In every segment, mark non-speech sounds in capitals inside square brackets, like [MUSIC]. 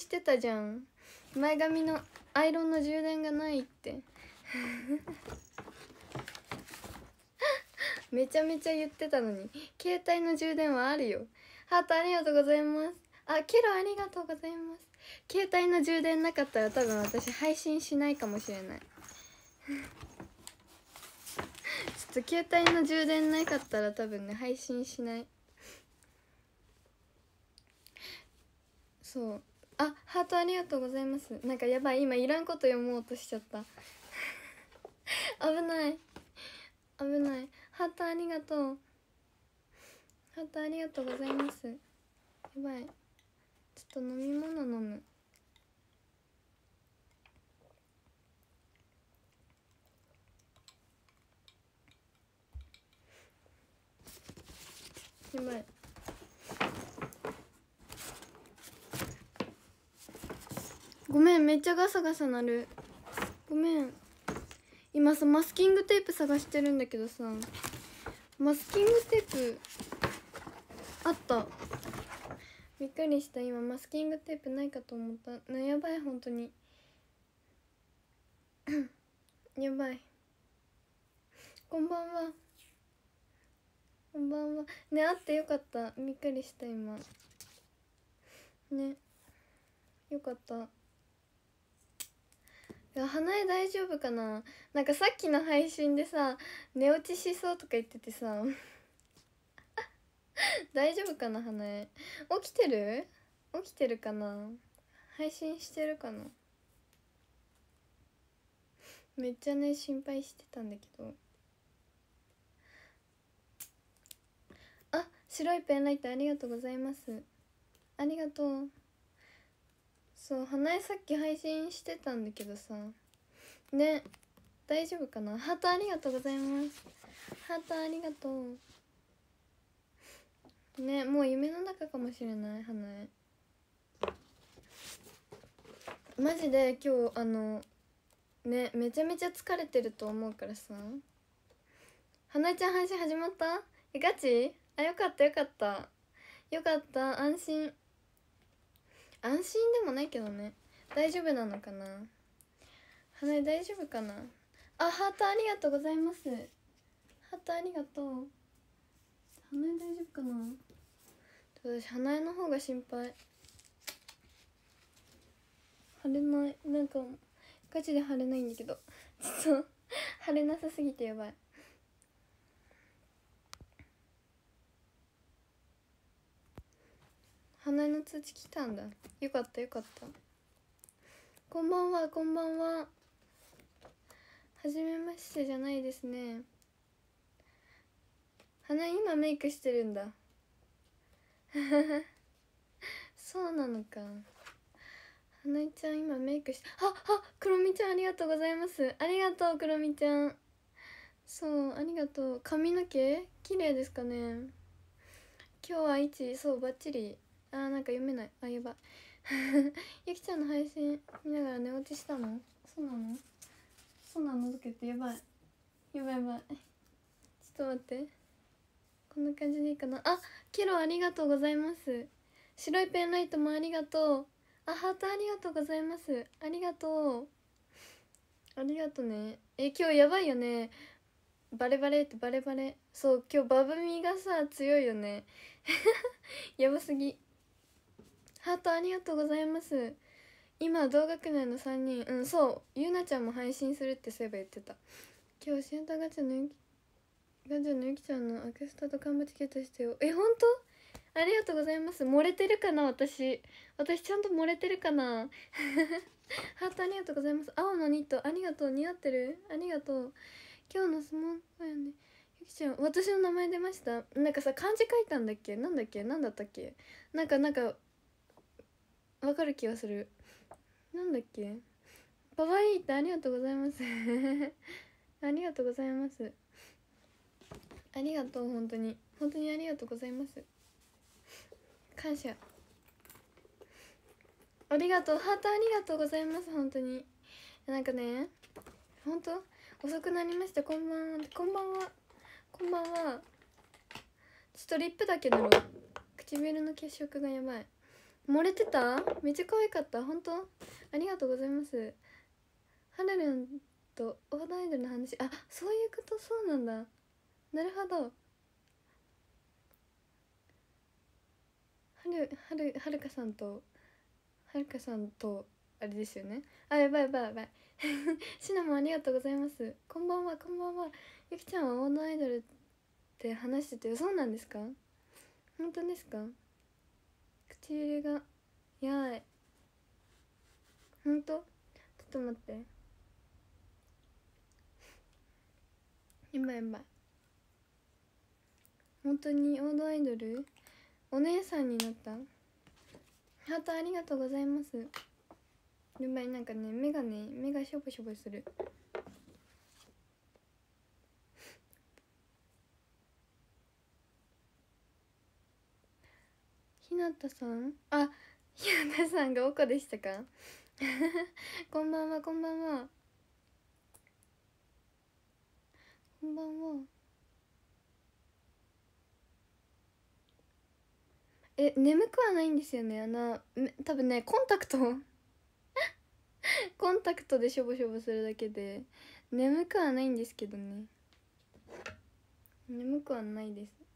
してたじゃん前髪のアイロンの充電がないって [LAUGHS] めちゃめちゃ言ってたのに携帯の充電はあるよハートありがとうございますあケロありがとうございます携帯の充電なかったら多分私配信しないかもしれない [LAUGHS] ちょっと携帯の充電なかったら多分ね配信しないそうあハートありがとうございますなんかやばい今いらんこと読もうとしちゃった [LAUGHS] 危ない危ないハートありがとうハートありがとうございますやばいちょっと飲み物飲むやばいごめんめっちゃガサガサ鳴るごめん今さマスキングテープ探してるんだけどさマスキングテープあったびっくりした今マスキングテープないかと思ったなやばい本当に [COUGHS] やばいこんばんはこんばんはねあってよかったびっくりした今ねよかった花江大丈夫かななんかさっきの配信でさ寝落ちしそうとか言っててさ [LAUGHS] 大丈夫かな花江起きてる起きてるかな配信してるかなめっちゃね心配してたんだけどあ白いペンライトありがとうございますありがとうそう花江さっき配信してたんだけどさね大丈夫かなハートありがとうございますハートありがとうねもう夢の中かもしれない花江マジで今日あのねめちゃめちゃ疲れてると思うからさ花江ちゃん配信始まったえガチあよかったよかったよかった安心安心でもないけどね大丈夫なのかな花江大丈夫かなあハートありがとうございますハートありがとう花大丈夫かな私花の方が心配腫れないなんかガチで腫れないんだけどちょっと腫れなさすぎてやばい鼻の通知来たんだよかったよかったこんばんはこんばんははじめましてじゃないですね鼻今メイクしてるんだ [LAUGHS] そうなのか花井ちゃん今メイクしてああクロミちゃんありがとうございますありがとうクロミちゃんそうありがとう髪の毛綺麗ですかね今日は位置そうバッチリあーなんか読めないあやば [LAUGHS] ゆきちゃんの配信見ながら寝落ちしたのそうなのそうなのとか言ってやばいやばいやばいちょっと待ってこんな感じでいいかなあケロありがとうございます白いペンライトもありがとうあハートありがとうございますありがとうありがとねえ今日やばいよねバレバレってバレバレそう今日バブミがさ強いよね [LAUGHS] やばすぎハートありがとうございます今同学年の3人うんそうゆうなちゃんも配信するってそういえば言ってた今日シアターガチャのゆきガチャのゆきちゃんのアクスタとカンボチケットしてよえ本当ありがとうございます漏れてるかな私私ちゃんと漏れてるかな [LAUGHS] ハートありがとうございます青のニットありがとう似合ってるありがとう今日の相撲だよねゆきちゃん私の名前出ましたなんかさ漢字書いたんだっけなんだっけなんだったっけなんかなんかわかる気がするなんだっけかわいいってありがとうございます [LAUGHS] ありがとうございますありがとう本当に本当にありがとうございます感謝ありがとうハートありがとうございます本当になんかね本当遅くなりましたこんばんはこんばんはこんばんはちょっとリップだけど唇の血色がやばい漏れてためっちゃ可愛かった本当ありがとうございますはるるんとオーダーアイドルの話あそういうことそうなんだなるほどはるはるはるかさんとはるかさんとあれですよねあやばいやばいやばい [LAUGHS] シナモンありがとうございますこんばんはこんばんはゆきちゃんはオーダーアイドルって話しててそうなんですか本当ですか唇がやいほんとちょっと待ってやばいやばい本当に王道アイドルお姉さんになったハートありがとうございますやばいなんかね目がね目がしょぼしょぼするなたさんあひなたさんがおこでしたか [LAUGHS] こんばんはこんばんはこんばんはえ眠くはないんですよねあの多分ねコンタクト [LAUGHS] コンタクトでしょぼしょぼするだけで眠くはないんですけどね眠くはないです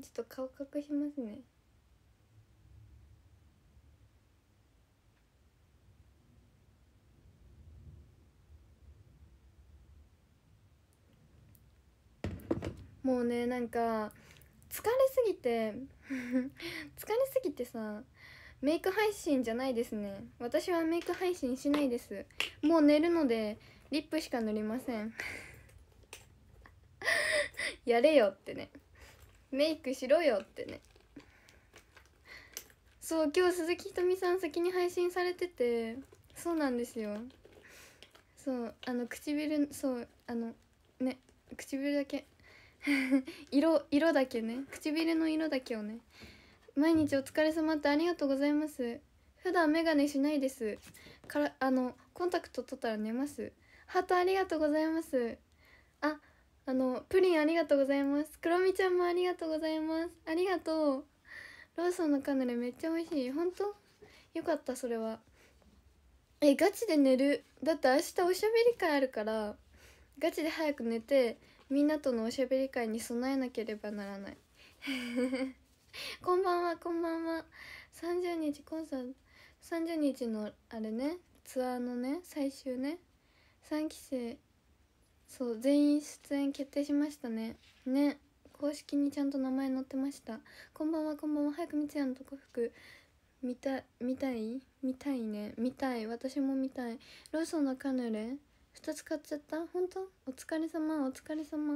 ちょっと顔隠しますねもうねなんか疲れすぎて [LAUGHS] 疲れすぎてさメイク配信じゃないですね私はメイク配信しないですもう寝るのでリップしか塗りません [LAUGHS] やれよってねメイクしろよってねそう今日鈴木ひとみさん先に配信されててそうなんですよそうあの唇そうあのね唇だけ [LAUGHS] 色色だけね唇の色だけをね毎日お疲れ様ってありがとうございます普段メガネしないですからあのコンタクト取ったら寝ますハートありがとうございますあのプリンありがとうございますクロミちゃんもありがとうございますありがとうローソンのカヌレめっちゃ美味しい本当よかったそれはえガチで寝るだって明日おしゃべり会あるからガチで早く寝てみんなとのおしゃべり会に備えなければならない [LAUGHS] こんばんはこんばんは30日コンサート30日のあれねツアーのね最終ね3期生そう全員出演決定しましたねね公式にちゃんと名前載ってましたこんばんはこんばんは早くみつやのとこ服見た見たい見たいね見たい私も見たいローソンのカヌレ2つ買っちゃった本当お疲れ様お疲れ様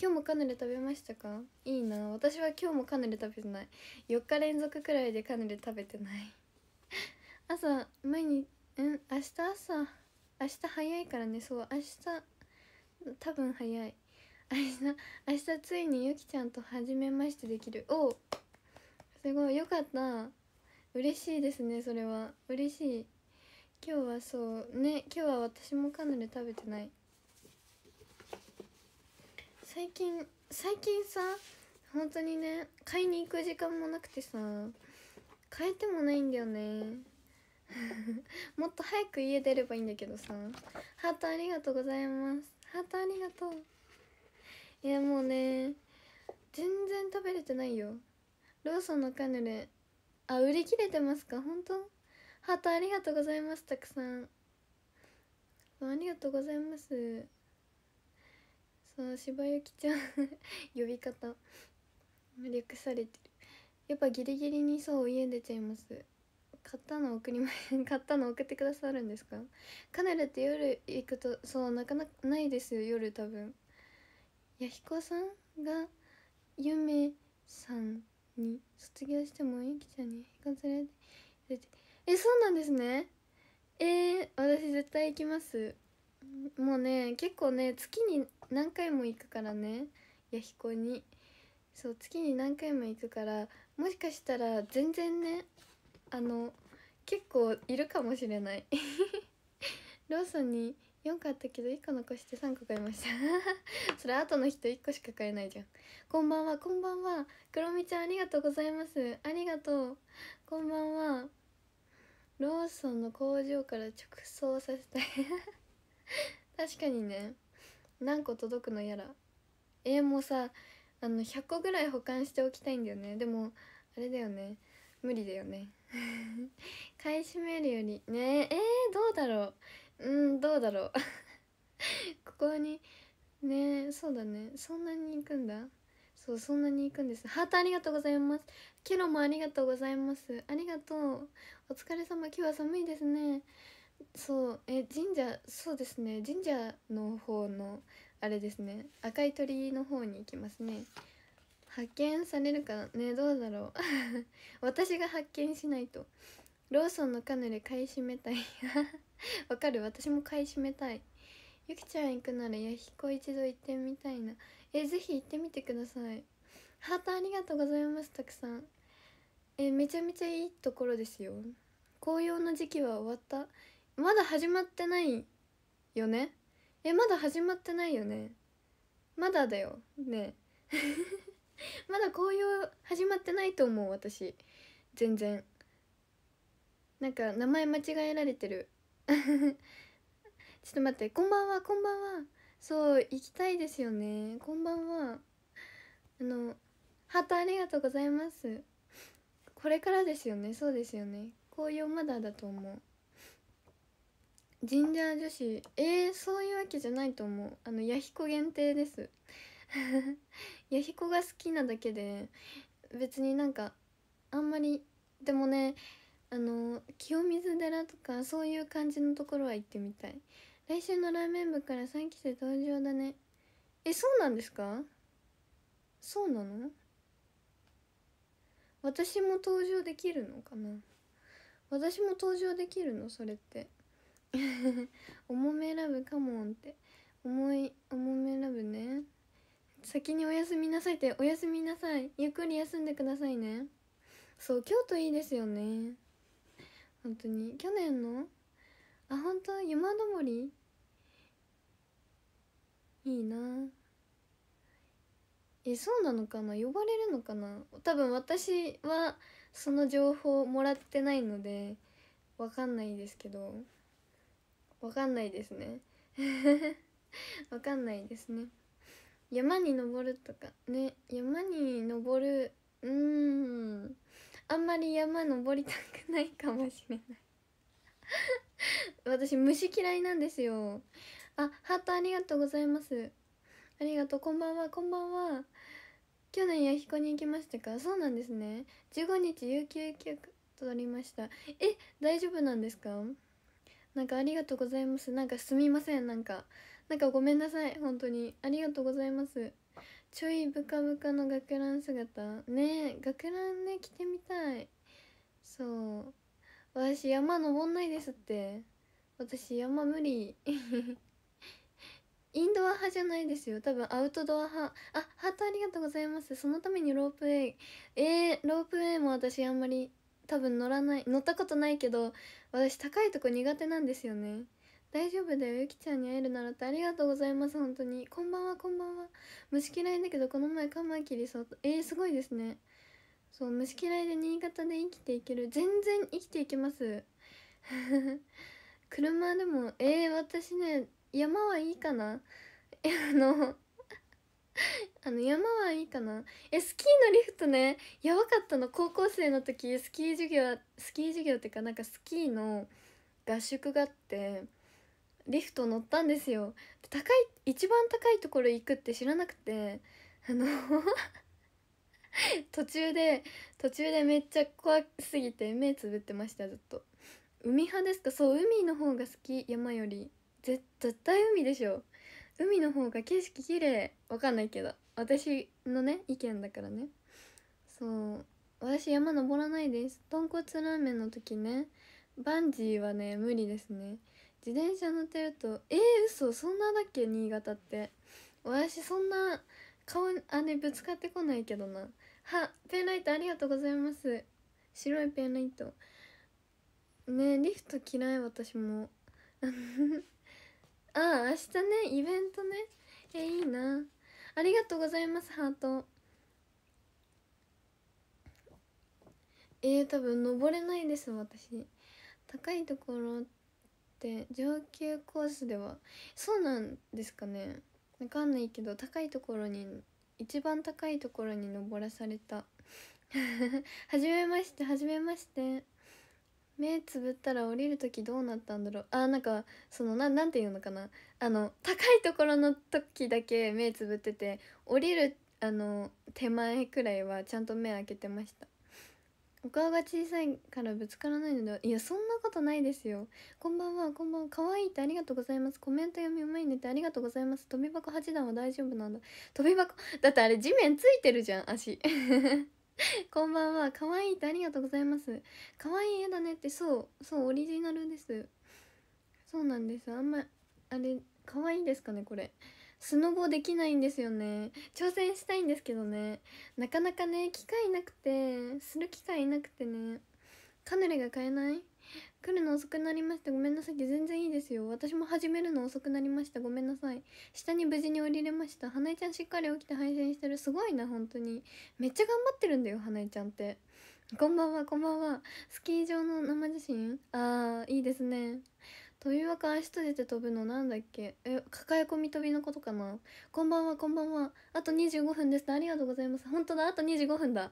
今日もカヌレ食べましたかいいな私は今日もカヌレ食べてない4日連続くらいでカヌレ食べてない [LAUGHS] 朝毎日うん明日朝明日早いからねそう明日多分早い明日明日ついにゆきちゃんと初めましてできるおすごいよかった嬉しいですねそれは嬉しい今日はそうね今日は私もカヌレ食べてない最近最近さ本当にね買いに行く時間もなくてさ買えてもないんだよね [LAUGHS] もっと早く家出ればいいんだけどさハートありがとうございますハートありがとういやもうね全然食べれてないよローソンのカヌレあ売り切れてますか本当ハートありがとうございますたくさんありがとうございますそう柴ゆきちゃん [LAUGHS] 呼び方略されてるやっぱギリギリにそう家出ちゃいます買ったの送りま [LAUGHS] 買ったの送ってくださるんですかカナルって夜行くとそうなかなかないですよ夜多分弥彦さんが夢さんに卒業してもゆきちゃんに引か連れてえそうなんですねえー、私絶対行きますもうね結構ね月に何回も行くからね弥彦にそう月に何回も行くからもしかしたら全然ねあの結構いるかもしれない [LAUGHS] ローソンに4個あったけど1個残して3個買いました [LAUGHS] それ後の人1個しか買えないじゃんこんばんはこんばんはくろみちゃんありがとうございますありがとうこんばんはローソンの工場から直送させたい [LAUGHS] 確かにね何個届くのやらえー、もうさあの100個ぐらい保管しておきたいんだよねでもあれだよね無理だよね [LAUGHS] 買い占めるよりねええー、どうだろううんどうだろう [LAUGHS] ここにねそうだねそんなに行くんだそうそんなに行くんですハートありがとうございますケロもありがとうございますありがとうお疲れ様今日は寒いですねそうえ神社そうですね神社の方のあれですね赤い鳥居の方に行きますね発見されるかねどうだろう [LAUGHS] 私が発見しないとローソンのカヌレ買い占めたい [LAUGHS] わかる私も買い占めたいゆきちゃん行くなら弥彦一度行ってみたいなえぜひ行ってみてくださいハートありがとうございますたくさんえめちゃめちゃいいところですよ紅葉の時期は終わったまだ始まってないよねえまだ始まってないよねまだだよねえ [LAUGHS] [LAUGHS] まだ紅葉始まってないと思う私全然なんか名前間違えられてる [LAUGHS] ちょっと待ってこんばんはこんばんはそう行きたいですよねこんばんはあのハートありがとうございますこれからですよねそうですよね紅葉まだだと思うジンジャー女子えー、そういうわけじゃないと思うあの弥彦限定です弥 [LAUGHS] 彦が好きなだけで別になんかあんまりでもねあの清水寺とかそういう感じのところは行ってみたい来週のラーメン部から3期生登場だねえそうなんですかそうなの私も登場できるのかな私も登場できるのそれって重 [LAUGHS] め選ぶかもんって重い重め選ぶね先におやすみなさいっておやすみなさいゆっくり休んでくださいねそう京都いいですよね本当に去年のあ本当山登りいいなえそうなのかな呼ばれるのかな多分私はその情報もらってないのでわかんないですけどわかんないですね [LAUGHS] わかんないですね山に登るとかね山に登るうーんあんまり山登りたくないかもしれない [LAUGHS] 私虫嫌いなんですよあハートありがとうございますありがとうこんばんはこんばんは去年弥彦に行きましたかそうなんですね15日有給休暇取りましたえ大丈夫なんですかなんかありがとうございますなんかすみませんなんかなんかごめんなさい本当にありがとうございますちょいブカブカの学ラン姿ね学ランね着てみたいそう私山登んないですって私山無理 [LAUGHS] インドア派じゃないですよ多分アウトドア派あハートありがとうございますそのためにロープウェイえー、ロープウェイも私あんまり多分乗らない乗ったことないけど私高いとこ苦手なんですよね大丈夫だよゆきちゃんに会えるならってありがとうございます本当にこんばんはこんばんは虫嫌いだけどこの前カマキリそうえー、すごいですねそう虫嫌いで新潟で生きていける全然生きていけます [LAUGHS] 車でもえー、私ね山はいいかなあのあの山はいいかなえスキーのリフトねやばかったの高校生の時スキー授業スキー授業っていうかなんかスキーの合宿があってリフト乗ったんですよ高い一番高いところ行くって知らなくてあの [LAUGHS] 途中で途中でめっちゃ怖すぎて目つぶってましたずっと海派ですかそう海の方が好き山より絶対海でしょ海の方が景色綺麗わかんないけど私のね意見だからねそう私山登らないです豚骨ラーメンの時ねバンジーはね無理ですね自転車乗ってるとえー、嘘そんなだっけ新潟って私そんな顔あれぶつかってこないけどなはペンライトありがとうございます白いペンライトねリフト嫌い私も [LAUGHS] ああ明日ねイベントねえいいなありがとうございますハートえー、多分登れないです私高いところって上級コースではそうなんですかねわかんないけど高いところに一番高いところに登らされたはじ [LAUGHS] めましてはじめまして目つぶったら降りる時どうなったんだろうあなんかそのななんていうのかなあの高いところの時だけ目つぶってて降りるあの手前くらいはちゃんと目開けてましたお顔が小さいからぶつからないのではいやそんなことないですよこんばんはこんばんは可愛いってありがとうございますコメント読みうまいねってありがとうございます飛び箱8段は大丈夫なんだ飛び箱だってあれ地面ついてるじゃん足 [LAUGHS] こんばんは可愛いってありがとうございます可愛い絵だねってそうそうオリジナルですそうなんですあんまあれ可愛いですかねこれスノボできないんですよね挑戦したいんですけどねなかなかね機会なくてする機会なくてねカヌレが買えない来るの遅くなりましたごめんなさい全然いいですよ私も始めるの遅くなりましたごめんなさい下に無事に降りれました花江ちゃんしっかり起きて配信してるすごいな本当にめっちゃ頑張ってるんだよ花江ちゃんってこんばんはこんばんはスキー場の生写真ああいいですね飛びか足閉じて飛ぶのなんだっけえ抱え込み飛びのことかなこんばんはこんばんはあと25分ですありがとうございます本当だあと25分だ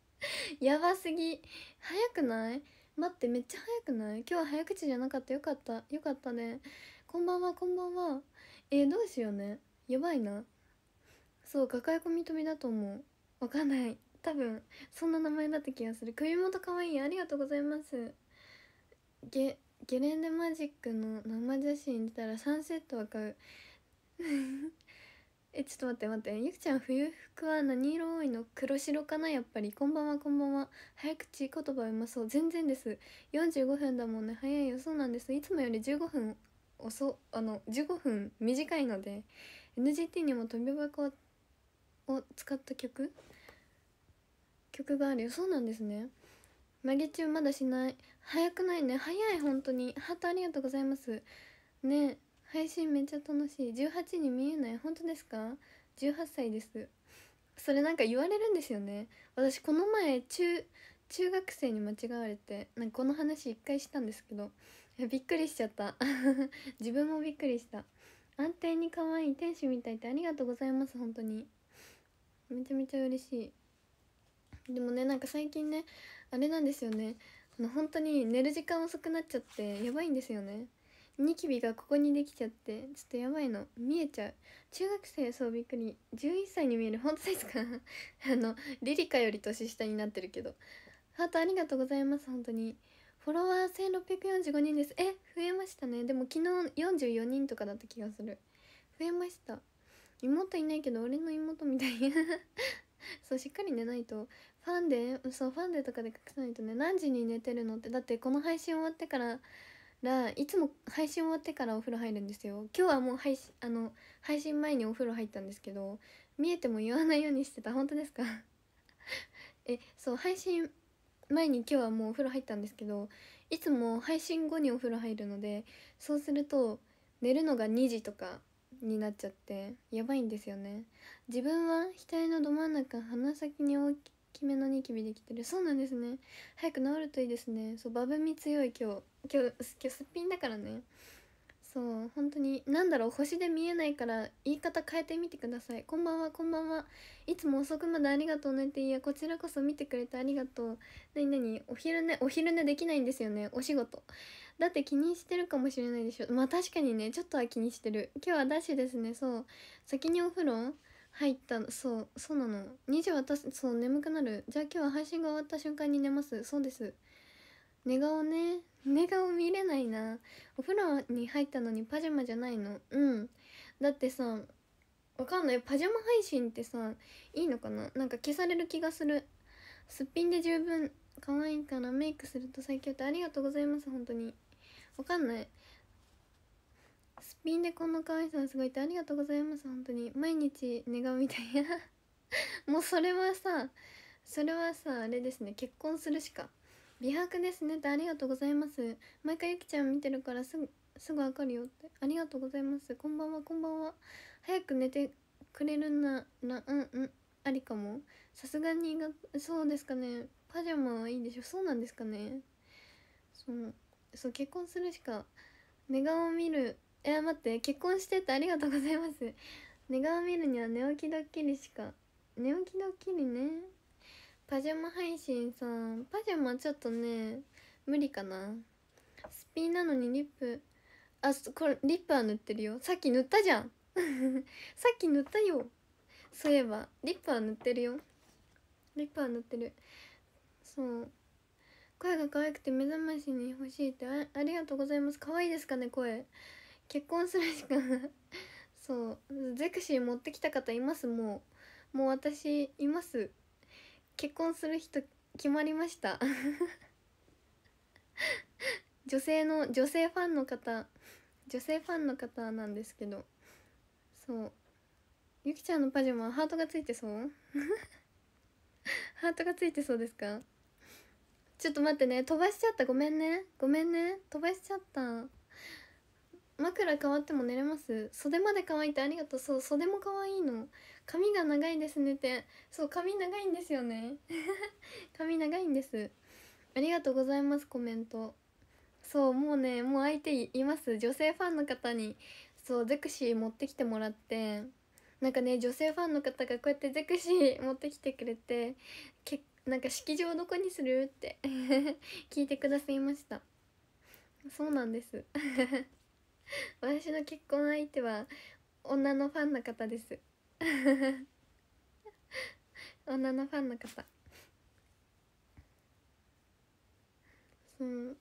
[LAUGHS] やばすぎ早くない待ってめっちゃ早くない今日は早口じゃなかったよかったよかったねこんばんはこんばんはえー、どうしようねやばいなそう抱え込み飛びだと思うわかんない多分そんな名前だった気がする首元かわいいありがとうございますげゲレンデマジックの生写真出たらサンセットは買うえちょっと待って待ってゆきちゃん冬服は何色多いの黒白かなやっぱりこんばんはこんばんは早口言葉うまそう全然です45分だもんね早いよそうなんですいつもより15分遅あの15分短いので NGT にも飛び箱を使った曲曲があるよそうなんですね曲げ中まだしない早くないね早い本当にハートありがとうございますね配信めっちゃ楽しい18に見えない本当ですか18歳ですそれなんか言われるんですよね私この前中中学生に間違われてなんかこの話一回したんですけどびっくりしちゃった [LAUGHS] 自分もびっくりした安定に可愛い天使みたいってありがとうございます本当にめちゃめちゃ嬉しいでもねなんか最近ねあれなんですよね本当に寝る時間遅くなっちゃってやばいんですよねニキビがここにできちゃってちょっとやばいの見えちゃう中学生そうびっくり11歳に見える本当ですか [LAUGHS] あのリリカより年下になってるけどハートありがとうございます本当にフォロワー1645人ですえ増えましたねでも昨日44人とかだった気がする増えました妹いないけど俺の妹みたい [LAUGHS] そうしっかり寝ないとファンデそうファンデとかで隠さないとね何時に寝てるのってだってこの配信終わってかららいつも配信終わってからお風呂入るんですよ今日はもう配信あの配信前にお風呂入ったんですけど見えても言わないようにしてた本当ですか [LAUGHS] えそう配信前に今日はもうお風呂入ったんですけどいつも配信後にお風呂入るのでそうすると寝るのが2時とかになっちゃってやばいんですよね自分は額のど真ん中鼻先に大ききめのニキビできてるそうなんですね早く治るといいですねそうバブみ強い今日今日今日すっぴんだからねそう本当に何だろう星で見えないから言い方変えてみてくださいこんばんはこんばんはいつも遅くまでありがとうねっていやこちらこそ見てくれてありがとう何何お昼寝お昼寝できないんですよねお仕事だって気にしてるかもしれないでしょまあ確かにねちょっとは気にしてる今日はダッシュですねそう先にお風呂入ったそうそうなの2時私そう眠くなるじゃあ今日は配信が終わった瞬間に寝ますそうです寝顔ね寝顔見れないなお風呂に入ったのにパジャマじゃないのうんだってさわかんないパジャマ配信ってさいいのかななんか消される気がするすっぴんで十分可愛いからメイクすると最強ってありがとうございます本当にわかんないすっぴんでこんな可愛さすごい [LAUGHS] ってありがとうございます本当に毎日寝顔みたいなもうそれはさそれはさあれですね結婚するしか美白ですねってありがとうございます毎回ゆきちゃん見てるからすぐすぐわかるよってありがとうございますこんばんはこんばんは早く寝てくれるななうんうんありかもさすがにそうですかねパジャマはいいでしょそうなんですかねそうそう結婚するしか寝顔を見るえ待って結婚してってありがとうございます寝顔見るには寝起きドッキリしか寝起きドッキリねパジャマ配信さパジャマちょっとね無理かなスピンなのにリップあこれリップは塗ってるよさっき塗ったじゃん [LAUGHS] さっき塗ったよそういえばリップは塗ってるよリップは塗ってるそう声が可愛くて目覚ましに欲しいってありがとうございます可愛いですかね声結婚するしか [LAUGHS] そうゼクシー持ってきた方いますもうもう私います結婚する人決まりました [LAUGHS] 女性の女性ファンの方女性ファンの方なんですけどそうゆきちゃんのパジャマハートがついてそう [LAUGHS] ハートがついてそうですかちょっと待ってね飛ばしちゃったごめんねごめんね飛ばしちゃった枕変わっても寝れます袖まで乾いてありがとうそう袖も可愛いの髪が長いですねってそう髪長いんですよね [LAUGHS] 髪長いんですありがとうございますコメントそうもうねもう相手います女性ファンの方にそうゼクシー持ってきてもらってなんかね女性ファンの方がこうやってゼクシー持ってきてくれてけなんか式場どこにするって [LAUGHS] 聞いてくださいましたそうなんです [LAUGHS] [LAUGHS] 私の結婚相手は女のファンの方です [LAUGHS] 女のファンの方うん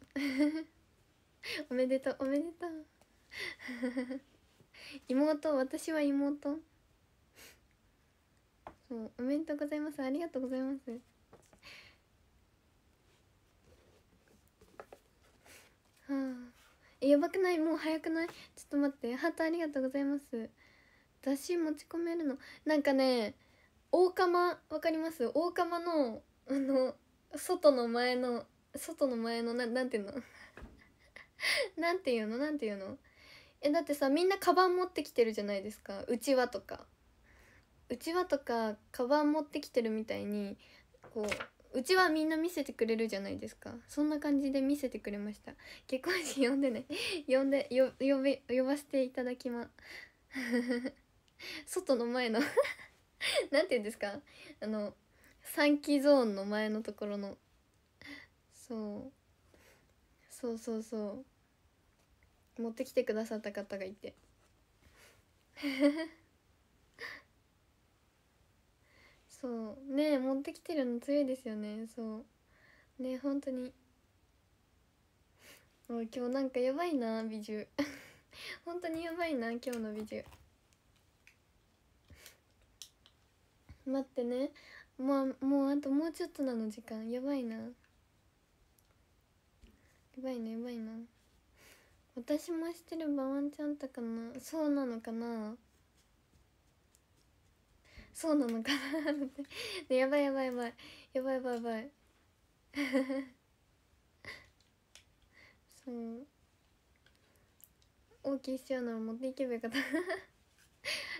[LAUGHS] おめでとうおめでとう妹私は妹そうおめでとうございますありがとうございますはあやばくないもう早くないちょっと待ってハートありがとうございます雑誌持ち込めるのなんかね大釜わかります大釜のあの外の前の外の前のななんていうの [LAUGHS] なんていうのなんていうのえだってさみんなカバン持ってきてるじゃないですかうちわとかうちわとかカバン持ってきてるみたいにこううちはみんな見せてくれるじゃないですかそんな感じで見せてくれました結婚式呼んでね [LAUGHS] 呼んでよ呼び呼ばせていただきます [LAUGHS] 外の前の何 [LAUGHS] て言うんですかあの3期ゾーンの前のところのそうそうそうそう持ってきてくださった方がいてそうね持ってきてるの強いですよねそうね本当にもう [LAUGHS] 今日なんかやばいな美女 [LAUGHS] 本当にやばいな今日の美女待ってねまあもうあともうちょっとなの時間やばいなやばいなやばいな私もしてればワンチャンあったかなそうなのかなそうなのかなね、[LAUGHS] やばいやばいやばいやばいやばいやばい [LAUGHS] そう大きいしちうなら持っていけばよかっ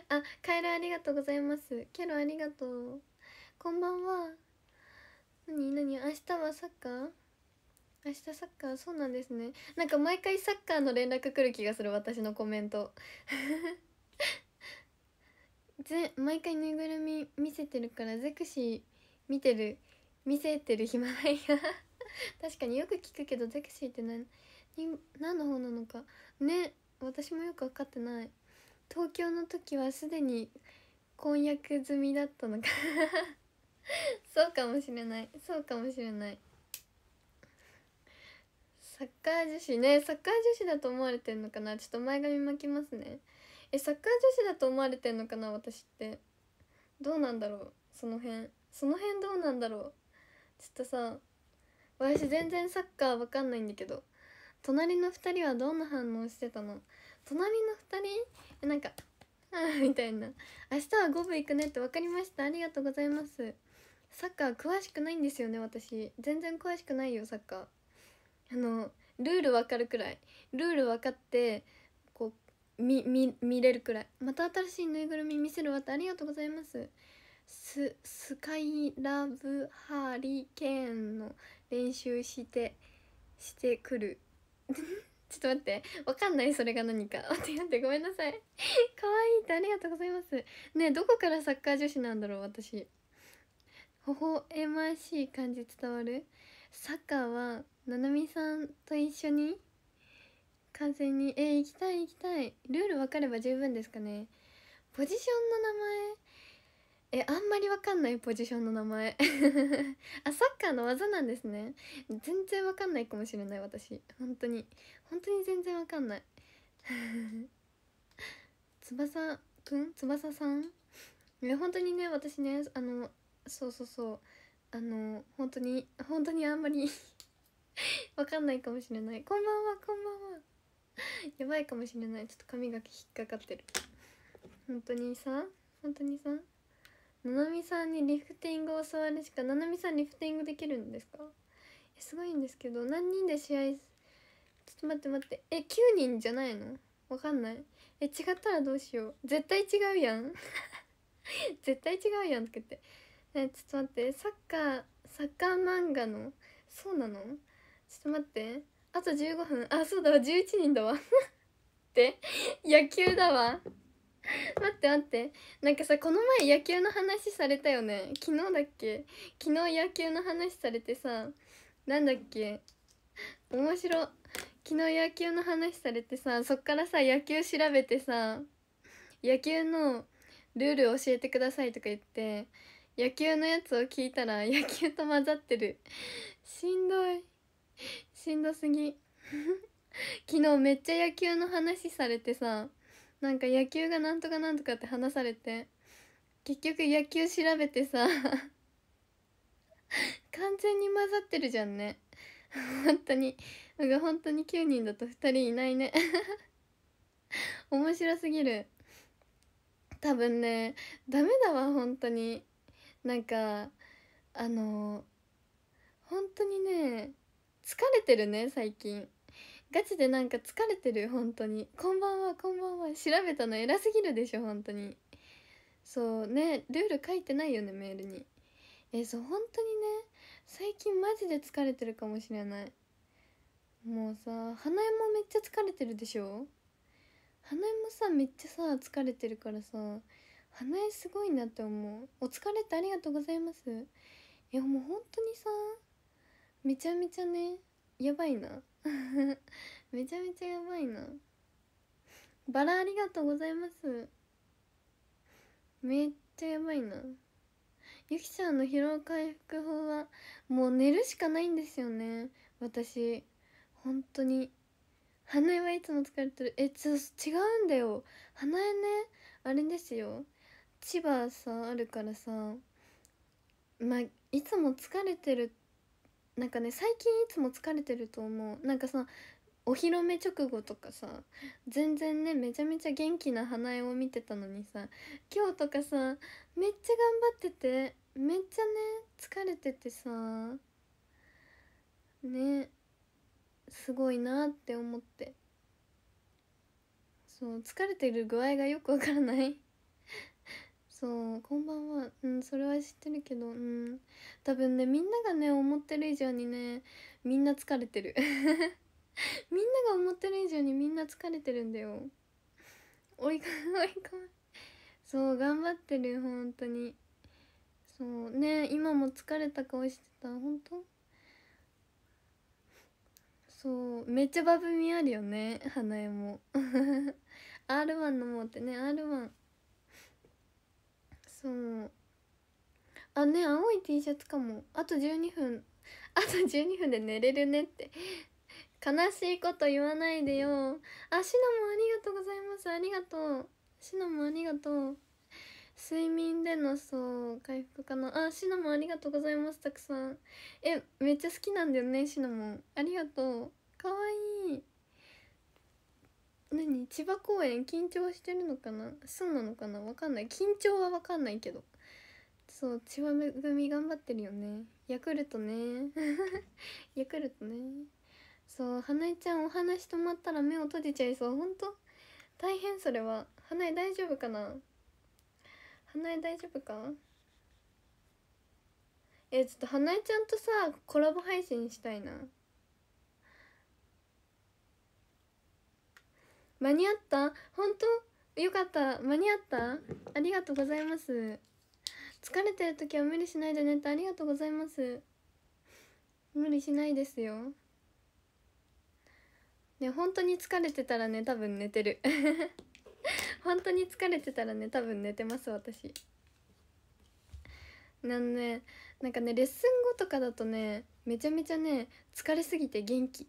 た [LAUGHS] あカエルありがとうございますケロありがとうこんばんは何何明日はサッカー明日サッカーそうなんですねなんか毎回サッカーの連絡来る気がする私のコメントぜ毎回ぬいぐるみ見せてるからゼクシー見てる見せてる暇ないな [LAUGHS] 確かによく聞くけどゼクシーって何何の方なのかね私もよく分かってない東京の時はすでに婚約済みだったのか [LAUGHS] そうかもしれないそうかもしれないサッカー女子ねサッカー女子だと思われてるのかなちょっと前髪巻きますねえサッカー女子だと思われてんのかな私ってどうなんだろうその辺その辺どうなんだろうちょっとさ私全然サッカーわかんないんだけど隣の2人はどんな反応してたの隣の2人なんか「ああ」みたいな「明日は5分行くね」って分かりましたありがとうございますサッカー詳しくないんですよね私全然詳しくないよサッカーあのルール分かるくらいルール分かって見見見れるくらいまた新しいぬいぐるみ見せるわってありがとうございますススカイラブハリケーンの練習してしてくる [LAUGHS] ちょっと待ってわかんないそれが何か [LAUGHS] 待って待ってごめんなさい [LAUGHS] 可愛いってありがとうございますねどこからサッカー女子なんだろう私微笑ましい感じ伝わるサッカーはななみさんと一緒に完全にえ行きたい行きたいルール分かれば十分ですかねポジションの名前えあんまり分かんないポジションの名前 [LAUGHS] あサッカーの技なんですね全然分かんないかもしれない私本当に本当に全然分かんない [LAUGHS] 翼くん翼さんいや本当にね私ねあのそうそうそうあの本当に本当にあんまり [LAUGHS] 分かんないかもしれないこんばんはこんばんは [LAUGHS] やばいかもしれないちょっと髪が引っかかってる本当にさ本当にさななみさんにリフティングを教わるしかななみさんリフティングできるんですかすごいんですけど何人で試合ちょっと待って待ってえ9人じゃないのわかんないえ違ったらどうしよう絶対違うやん [LAUGHS] 絶対違うやんって言ってえちょっと待ってサッカーサッカー漫画のそうなのちょっと待ってあと15分あそうだわ11人だわ [LAUGHS] って野球だわ待って待ってなんかさこの前野球の話されたよね昨日だっけ昨日野球の話されてさなんだっけ面白昨日野球の話されてさそっからさ野球調べてさ野球のルール教えてくださいとか言って野球のやつを聞いたら野球と混ざってるしんどいしんどすぎ [LAUGHS] 昨日めっちゃ野球の話されてさなんか野球がなんとかなんとかって話されて結局野球調べてさ [LAUGHS] 完全に混ざってるじゃんね [LAUGHS] 本当になん本当に9人だと2人いないね面白すぎる多分ねダメだわ本当になんかあの本当にね疲れてるね最近ガチでなんか疲れてる本当にこんばんはこんばんは調べたの偉すぎるでしょ本当にそうねルール書いてないよねメールにえそう本当にね最近マジで疲れてるかもしれないもうさ花江もめっちゃ疲れてるでしょ花江もさめっちゃさ疲れてるからさ花江すごいなって思うお疲れってありがとうございますいやもう本当にさめちゃめちゃねやばいな [LAUGHS] めちゃめちゃやばいなバラありがとうございますめっちゃやばいなゆきちゃんの疲労回復法はもう寝るしかないんですよね私本当に鼻絵はいつも疲れてるえちょ違うんだよ鼻絵ねあれですよ千葉さあるからさまあいつも疲れてるなんかね最近いつも疲れてると思うなんかさお披露目直後とかさ全然ねめちゃめちゃ元気な花江を見てたのにさ今日とかさめっちゃ頑張っててめっちゃね疲れててさねすごいなって思ってそう疲れてる具合がよくわからないそうこんばんはうんそれは知ってるけどうん多分ねみんながね思ってる以上にねみんな疲れてる [LAUGHS] みんなが思ってる以上にみんな疲れてるんだよ追いか [LAUGHS] 追いかそう頑張ってる本当にそうね今も疲れた顔してた本当そうめっちゃバブみあるよね花江も R1 の [LAUGHS] もうってね R1 そうあね青い T シャツかもあと12分 [LAUGHS] あと12分で寝れるねって悲しいこと言わないでよあシナもありがとうございますありがとうシナもありがとう睡眠でのそう回復かなあシナもありがとうございますたくさんえめっちゃ好きなんだよねシナもありがとう何千葉公演緊張してるのかなそうなのかなわかんない緊張はわかんないけどそう千葉組頑張ってるよねヤクルトね [LAUGHS] ヤクルトねそう花江ちゃんお話止まったら目を閉じちゃいそうほんと大変それは花江大丈夫かな花江大丈夫かえちょっと花江ちゃんとさコラボ配信したいな間に合った本当よかった間に合ったありがとうございます疲れてる時は無理しないでねってありがとうございます無理しないですよね本当に疲れてたらね多分寝てる [LAUGHS] 本当に疲れてたらね多分寝てます私なんねなんかねレッスン後とかだとねめちゃめちゃね疲れすぎて元気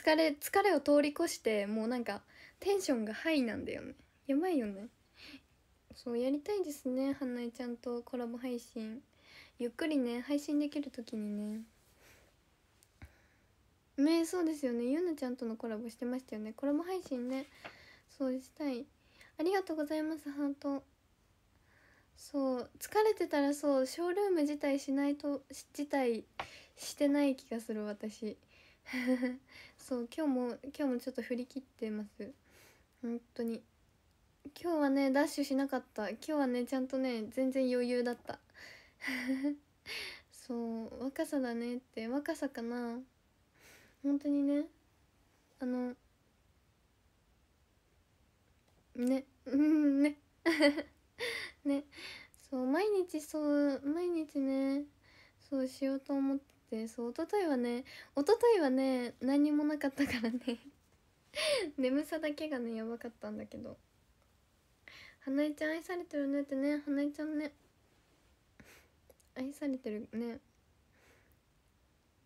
疲れ疲れを通り越してもうなんかテンションがハイなんだよねやばいよねそうやりたいですね花江ちゃんとコラボ配信ゆっくりね配信できる時にねねそうですよねゆうなちゃんとのコラボしてましたよねコラボ配信ねそうしたいありがとうございますハートそう疲れてたらそうショールーム自体しないと自体してない気がする私そう今日も今日もちょっと振り切ってます本当に今日はねダッシュしなかった今日はねちゃんとね全然余裕だった [LAUGHS] そう若さだねって若さかな本当にねあのねうんね [LAUGHS] ねそう毎日そう毎日ねそうしようと思ってでそう一昨日はね一昨日はね何もなかったからね [LAUGHS] 眠さだけがねやばかったんだけど花江ちゃん愛されてるねってね花江ちゃんね愛されてるね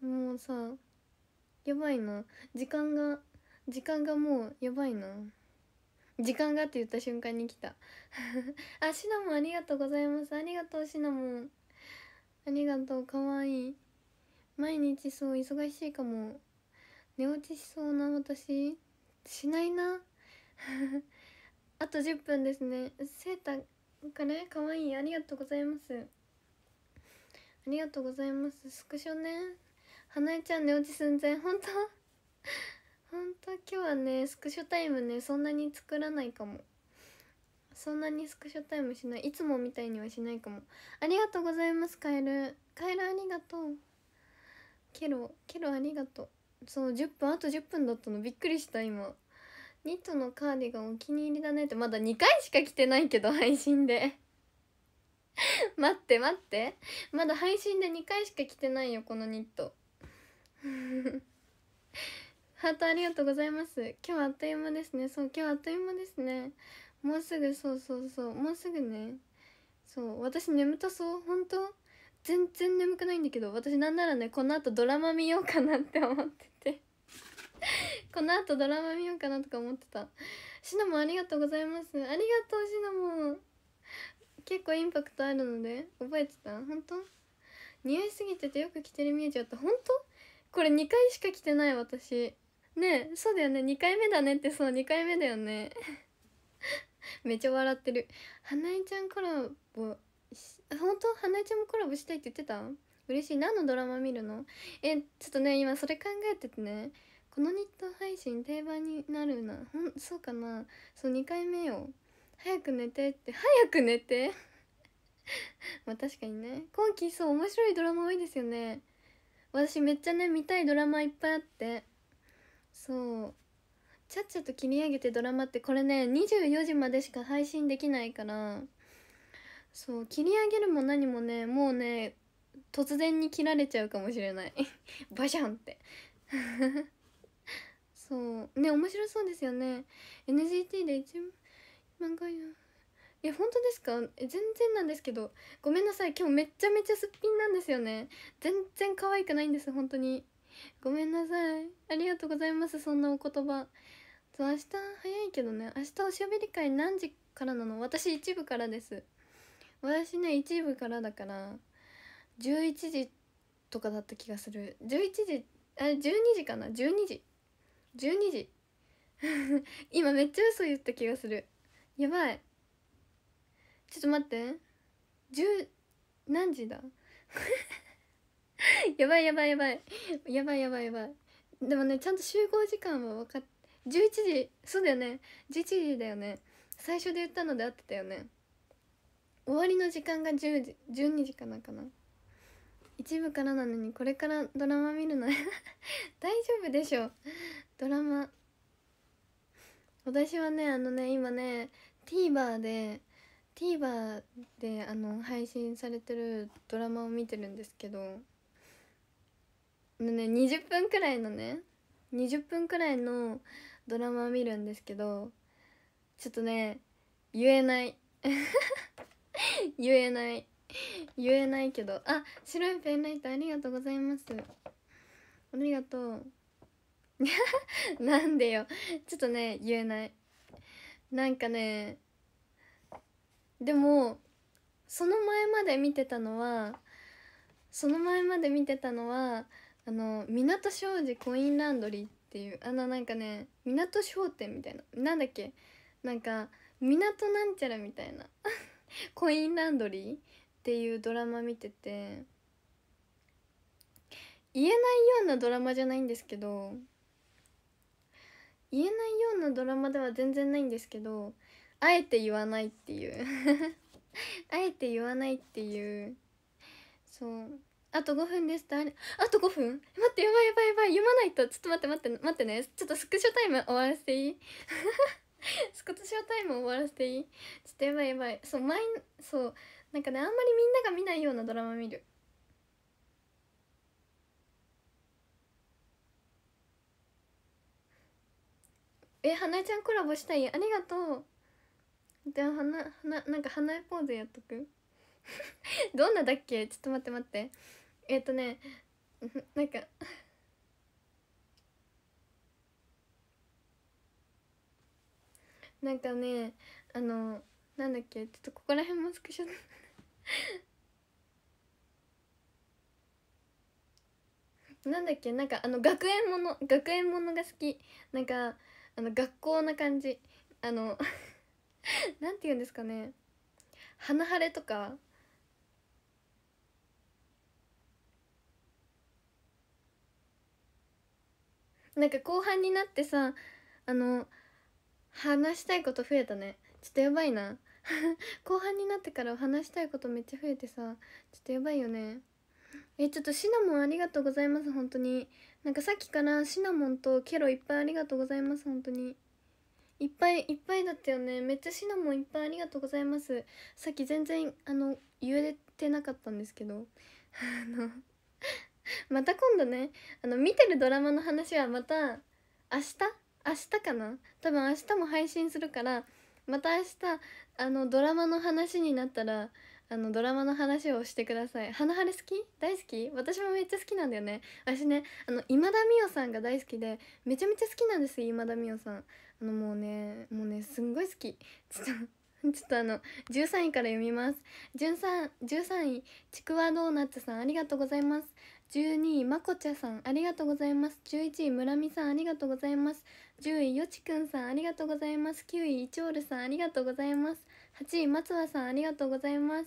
もうさやばいな時間が時間がもうやばいな時間がって言った瞬間に来た [LAUGHS] あシナモンありがとうございますありがとうシナモンありがとうかわいい毎日そう忙しいかも寝落ちしそうな私しないな [LAUGHS] あと10分ですねセーターかれかわいいありがとうございますありがとうございますスクショね花江ちゃん寝落ち寸前本当本当今日はねスクショタイムねそんなに作らないかもそんなにスクショタイムしないいつもみたいにはしないかもありがとうございますカエルカエルありがとうケロケロありがとうそう10分あと10分だったのびっくりした今ニットのカーディガンお気に入りだねってまだ2回しか着てないけど配信で [LAUGHS] 待って待ってまだ配信で2回しか着てないよこのニット [LAUGHS] ハートありがとうございます今日あっという間ですねそう今日あっという間ですねもうすぐそうそうそうもうすぐねそう私眠たそう本当全然眠くないんだけど私なんならねこの後ドラマ見ようかなって思ってて [LAUGHS] この後ドラマ見ようかなとか思ってたシナモンありがとうございますありがとうシナモン結構インパクトあるので覚えてた本当似合いすぎててよく着てるミュージアって本当これ2回しか着てない私ねえそうだよね2回目だねってそう2回目だよね [LAUGHS] めっちゃ笑ってる花江ちゃんコラボ本当花江ちゃんもコラボしたいって言ってた嬉しい何のドラマ見るのえちょっとね今それ考えててねこの日当配信定番になるなほんそうかなそう2回目よ早く寝てって早く寝て [LAUGHS] まあ確かにね今期そう面白いドラマ多いですよね私めっちゃね見たいドラマいっぱいあってそうちゃっちゃと切り上げてドラマってこれね24時までしか配信できないからそう切り上げるも何もねもうね突然に切られちゃうかもしれない [LAUGHS] バシャンって [LAUGHS] そうね面白そうですよね NGT で一番よいや本当ですか全然なんですけどごめんなさい今日めちゃめちゃすっぴんなんですよね全然可愛くないんです本当にごめんなさいありがとうございますそんなお言葉そう明日早いけどね明日おしゃべり会何時からなの私一部からです私ね一部からだから11時とかだった気がする11時あ12時かな12時12時 [LAUGHS] 今めっちゃ嘘言った気がするやばいちょっと待って10何時だ [LAUGHS] やばいやばいやばいやばいやばいやばいでもねちゃんと集合時間は分かっ11時そうだよね11時だよね最初で言ったので合ってたよね終わりの時間が10時12時かなかな一部からなのにこれからドラマ見るの [LAUGHS] 大丈夫でしょドラマ私はねあのね今ね TVer で TVer であの配信されてるドラマを見てるんですけどのね20分くらいのね20分くらいのドラマを見るんですけどちょっとね言えない [LAUGHS] [LAUGHS] 言えない言えないけどあ白いペンライトありがとうございますありがとう [LAUGHS] なんでよちょっとね言えないなんかねでもその前まで見てたのはその前まで見てたのはあの港商事コインランドリーっていうあのなんかね港商店みたいななんだっけなんか港なんちゃらみたいな [LAUGHS] [LAUGHS] コインランドリーっていうドラマ見てて言えないようなドラマじゃないんですけど言えないようなドラマでは全然ないんですけどあえて言わないっていう [LAUGHS] あえて言わないっていうそうあと5分ですってあれあと5分待ってやばいやばいやばい読まないとちょっと待って待って待ってねちょっとスクショタイム終わらせていいスコットショータイム終わらせていいちょっとやばいやばいそう前そうなんかねあんまりみんなが見ないようなドラマ見るえ花江ちゃんコラボしたいありがとうでは花花なんか花江ポーズやっとく [LAUGHS] どんなだっけちょっと待って待ってえっ、ー、とねなんかなんかねあのなんだっけちょっとここら辺もスクショなんだっけなんかあの学園もの学園ものが好きなんかあの学校な感じあの [LAUGHS] なんて言うんですかね花晴れとかなんか後半になってさあの話したいこと増えたねちょっとやばいな [LAUGHS] 後半になってから話したいことめっちゃ増えてさちょっとやばいよねえちょっとシナモンありがとうございます本当になんかさっきからシナモンとケロいっぱいありがとうございます本当にいっぱいいっぱいだったよねめっちゃシナモンいっぱいありがとうございますさっき全然あの言えてなかったんですけど [LAUGHS] あの [LAUGHS] また今度ねあの見てるドラマの話はまた明日明日かな多分明日も配信するからまた明日あのドラマの話になったらあのドラマの話をしてください花晴好き大好き私もめっちゃ好きなんだよね私ねあの今田美桜さんが大好きでめちゃめちゃ好きなんです今田美桜さんあのもうねもうねすんごい好きちょっと [LAUGHS] ちょっとあの13位から読みます13 13位ちくわドーナツさんありがとうございます12位まこちゃさんありがとうございます11位村美さんありがとうございます10位よちくんさんありがとうございます9位いちおるさんありがとうございます8位松わさんありがとうございます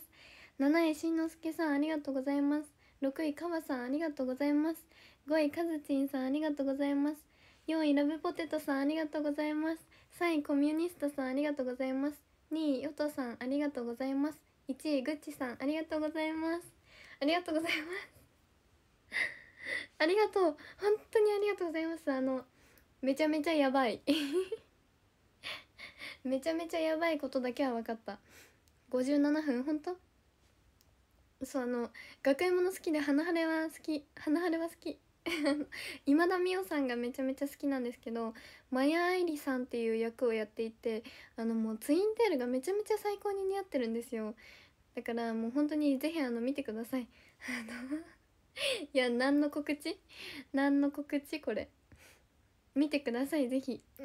7位しんのすけさんありがとうございます6位かわさんありがとうございます5位かずちんさんありがとうございます4位ラブポテトさんありがとうございます3位コミュニストさんありがとうございます2位よとさんありがとうございます1位ぐっちさんありがとうございますありがとうございます [LAUGHS] ありがとう本当にありがとうございますあのめちゃめちゃやばい [LAUGHS] めちゃめちゃやばいことだけは分かった57分本当そうあの学園もの好きで花晴れは好き花晴れは好き [LAUGHS] 今田美桜さんがめちゃめちゃ好きなんですけどマヤ愛理さんっていう役をやっていてあのもうツインテールがめちゃめちゃ最高に似合ってるんですよだからもう本当にぜひあの見てくださいあの [LAUGHS] いや何の告知何の告知これ見てくださいぜひ [LAUGHS]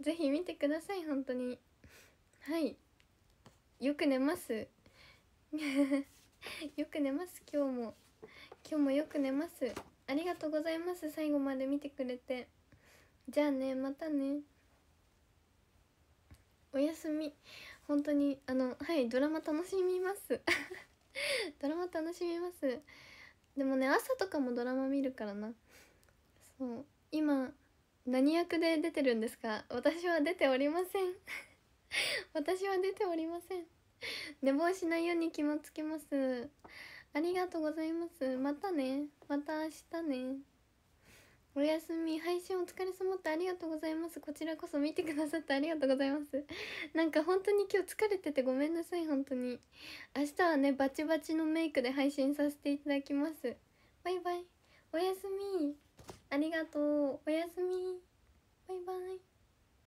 ぜひ見てください本当にはいよく寝ます [LAUGHS] よく寝ます今日も今日もよく寝ますありがとうございます最後まで見てくれてじゃあねまたねおやすみ本当にあのはいドラマ楽しみます [LAUGHS] ドラマ楽しみますでもね朝とかもドラマ見るからなそう今何役で出てるんですか私は出ておりません [LAUGHS] 私は出ておりません寝坊しないように気もつけますありがとうございますまたねまた明日ねおやすみ配信お疲れ様ってありがとうございますこちらこそ見てくださってありがとうございます [LAUGHS] なんか本当に今日疲れててごめんなさい本当に明日はねバチバチのメイクで配信させていただきますバイバイおやすみありがとうおやすみバイバイ